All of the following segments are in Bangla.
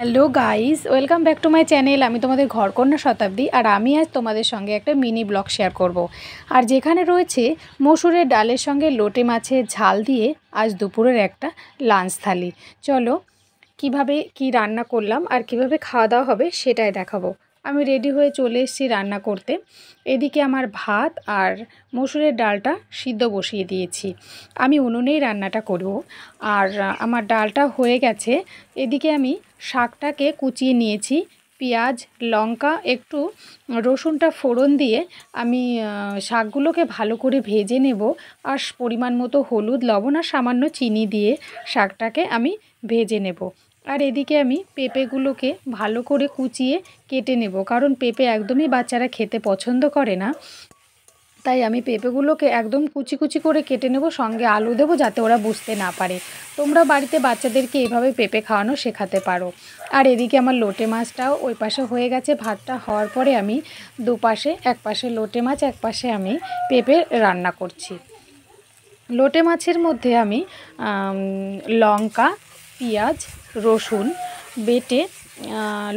Hello guys welcome back to my channel আমি তোমাদের ঘরকন্যা শতাব্দী আর আমি আজ তোমাদের সঙ্গে একটা মিনি ব্লগ শেয়ার করব। আর যেখানে রয়েছে মসুরের ডালের সঙ্গে লোটে মাছের ঝাল দিয়ে আজ দুপুরের একটা লাঞ্চ থালি চলো কিভাবে কি রান্না করলাম আর কিভাবে খাওয়া দাওয়া হবে সেটাই দেখাবো আমি রেডি হয়ে চলে এসেছি রান্না করতে এদিকে আমার ভাত আর মসুরের ডালটা সিদ্ধ বসিয়ে দিয়েছি আমি উনুনেই রান্নাটা করব আর আমার ডালটা হয়ে গেছে এদিকে আমি শাকটাকে কুচিয়ে নিয়েছি পেঁয়াজ লঙ্কা একটু রসুনটা ফোড়ন দিয়ে আমি শাকগুলোকে ভালো করে ভেজে নেব আর পরিমাণ মতো হলুদ লবণ আর সামান্য চিনি দিয়ে শাকটাকে আমি ভেজে নেব আর এদিকে আমি পেঁপেগুলোকে ভালো করে কুচিয়ে কেটে নেব কারণ পেঁপে একদমই বাচ্চারা খেতে পছন্দ করে না তাই আমি পেঁপেগুলোকে একদম কুচি কুচি করে কেটে নেব সঙ্গে আলু দেবো যাতে ওরা বুঝতে না পারে তোমরা বাড়িতে বাচ্চাদেরকে এভাবে পেঁপে খাওয়ানো শেখাতে পারো আর এদিকে আমার লোটে মাছটাও ওই পাশে হয়ে গেছে ভাতটা হওয়ার পরে আমি দুপাশে এক পাশে লোটে মাছ এক পাশে আমি পেঁপে রান্না করছি লোটে মাছের মধ্যে আমি লঙ্কা পেঁয়াজ রসুন বেটে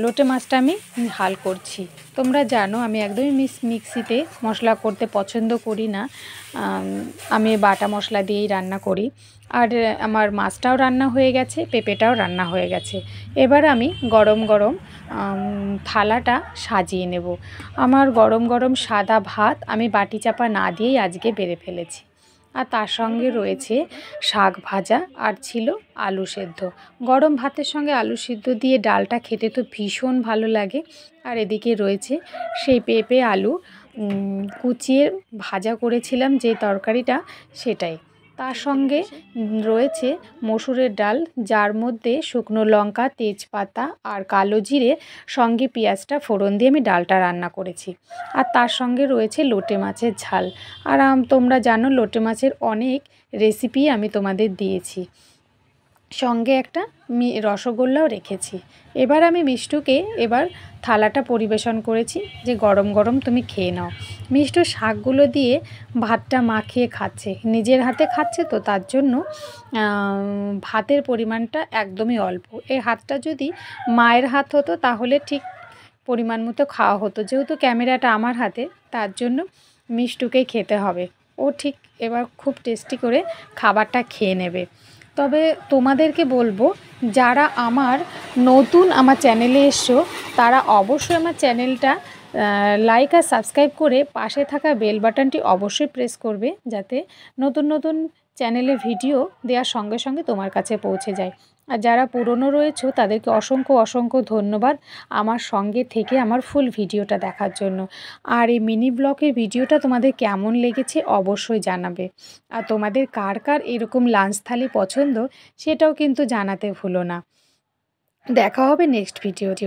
লোটে মাছটা আমি হাল করছি তোমরা জানো আমি একদমই মিস মিক্সিতে মশলা করতে পছন্দ করি না আমি বাটা মশলা দিয়েই রান্না করি আর আমার মাছটাও রান্না হয়ে গেছে পেঁপেটাও রান্না হয়ে গেছে এবার আমি গরম গরম থালাটা সাজিয়ে নেব আমার গরম গরম সাদা ভাত আমি বাটি চাপা না দিয়েই আজকে বেড়ে ফেলেছি আর তার সঙ্গে রয়েছে শাক ভাজা আর ছিল আলু সেদ্ধ গরম ভাতের সঙ্গে আলু সেদ্ধ দিয়ে ডালটা খেতে তো ভীষণ ভালো লাগে আর এদিকে রয়েছে সেই পেঁপে আলু কুচিয়ে ভাজা করেছিলাম যে তরকারিটা সেটাই তার সঙ্গে রয়েছে মসুরের ডাল যার মধ্যে শুকনো লঙ্কা তেজপাতা আর কালো জিরে সঙ্গে পেঁয়াজটা ফোড়ন দিয়ে আমি ডালটা রান্না করেছি আর তার সঙ্গে রয়েছে লোটে মাছের ঝাল আর তোমরা জানো লোটে মাছের অনেক রেসিপি আমি তোমাদের দিয়েছি সঙ্গে একটা রসগোল্লাও রেখেছি এবার আমি মিষ্টুকে এবার থালাটা পরিবেশন করেছি যে গরম গরম তুমি খেয়ে নাও মিষ্টুর শাকগুলো দিয়ে ভাতটা মাখিয়ে খাচ্ছে নিজের হাতে খাচ্ছে তো তার জন্য ভাতের পরিমাণটা একদমই অল্প এই হাতটা যদি মায়ের হাত হতো তাহলে ঠিক পরিমাণ মতো খাওয়া হতো যেহেতু ক্যামেরাটা আমার হাতে তার জন্য মিষ্টুকেই খেতে হবে ও ঠিক এবার খুব টেস্টি করে খাবারটা খেয়ে নেবে তবে তোমাদেরকে বলবো যারা আমার নতুন আমার চ্যানেলে এসছো তারা অবশ্যই আমার চ্যানেলটা লাইক আর সাবস্ক্রাইব করে পাশে থাকা বেল বাটনটি অবশ্যই প্রেস করবে যাতে নতুন নতুন চ্যানেলে ভিডিও দেওয়ার সঙ্গে সঙ্গে তোমার কাছে পৌঁছে যায় আর যারা পুরনো রয়েছে তাদেরকে অসংখ্য অসংখ্য ধন্যবাদ আমার সঙ্গে থেকে আমার ফুল ভিডিওটা দেখার জন্য আর এই মিনি ব্লকের ভিডিওটা তোমাদের কেমন লেগেছে অবশ্যই জানাবে আর তোমাদের কার কার এরকম লাঞ্চ থালি পছন্দ সেটাও কিন্তু জানাতে ভুলো না দেখা হবে নেক্সট ভিডিওটি